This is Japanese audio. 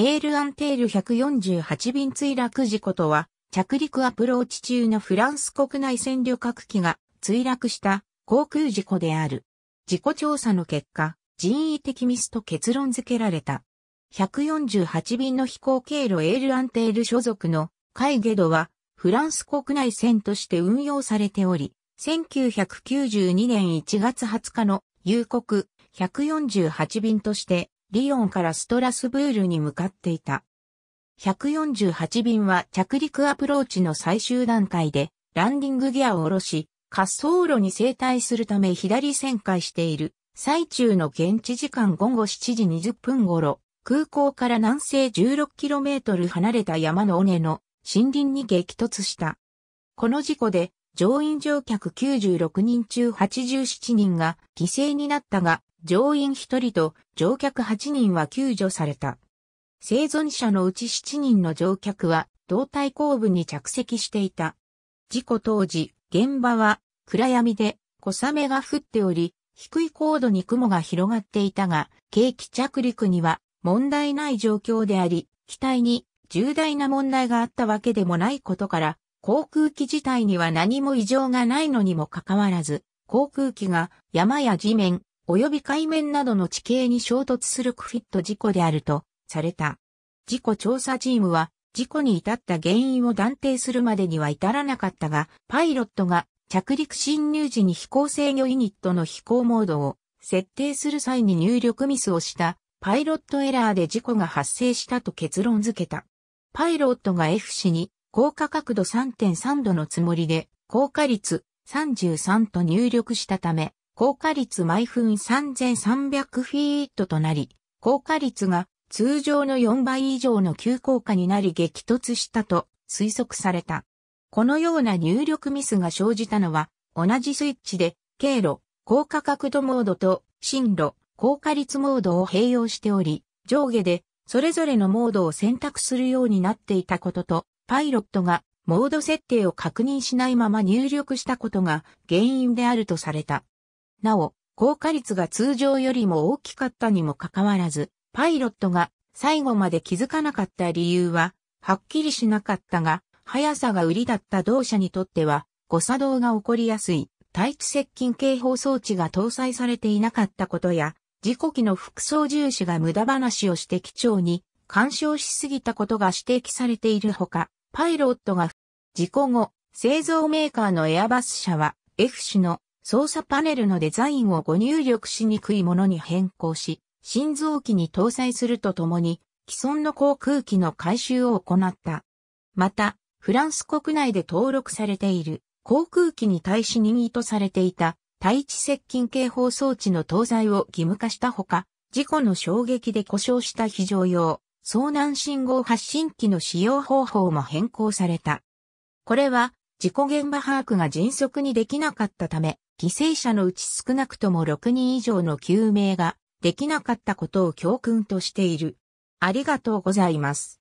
エール・アンテール148便墜落事故とは、着陸アプローチ中のフランス国内線旅客機が墜落した航空事故である。事故調査の結果、人為的ミスと結論付けられた。148便の飛行経路エール・アンテール所属のカイゲドは、フランス国内線として運用されており、1992年1月20日の夕刻148便としてリヨンからストラスブールに向かっていた。148便は着陸アプローチの最終段階で、ランディングギアを下ろし、滑走路に生体するため左旋回している。最中の現地時間午後7時20分頃、空港から南西 16km 離れた山の尾根の森林に激突した。この事故で乗員乗客96人中87人が犠牲になったが、乗員1人と乗客8人は救助された。生存者のうち7人の乗客は胴体後部に着席していた。事故当時、現場は暗闇で小雨が降っており、低い高度に雲が広がっていたが、景気着陸には問題ない状況であり、機体に重大な問題があったわけでもないことから、航空機自体には何も異常がないのにもかかわらず、航空機が山や地面、及び海面などの地形に衝突するクフィット事故であるとされた。事故調査チームは事故に至った原因を断定するまでには至らなかったが、パイロットが着陸侵入時に飛行制御ユニットの飛行モードを設定する際に入力ミスをしたパイロットエラーで事故が発生したと結論付けた。パイロットが F 氏に降下角度3.3度のつもりで降下率33と入力したため、降下率毎分3300フィートとなり、降下率が通常の4倍以上の急降下になり激突したと推測された。このような入力ミスが生じたのは、同じスイッチで、経路、降下角度モードと、進路、降下率モードを併用しており、上下で、それぞれのモードを選択するようになっていたことと、パイロットが、モード設定を確認しないまま入力したことが原因であるとされた。なお、高火率が通常よりも大きかったにもかかわらず、パイロットが最後まで気づかなかった理由は、はっきりしなかったが、速さが売りだった同社にとっては、誤作動が起こりやすい、対地接近警報装置が搭載されていなかったことや、事故機の副操縦士が無駄話をして機長に干渉しすぎたことが指摘されているほか、パイロットが事故後、製造メーカーのエアバス社は F 氏の操作パネルのデザインをご入力しにくいものに変更し、心臓機に搭載するとともに、既存の航空機の改修を行った。また、フランス国内で登録されている航空機に対し任意とされていた対地接近警報装置の搭載を義務化したほか、事故の衝撃で故障した非常用、遭難信号発信機の使用方法も変更された。これは、事故現場把握が迅速にできなかったため、犠牲者のうち少なくとも6人以上の救命ができなかったことを教訓としている。ありがとうございます。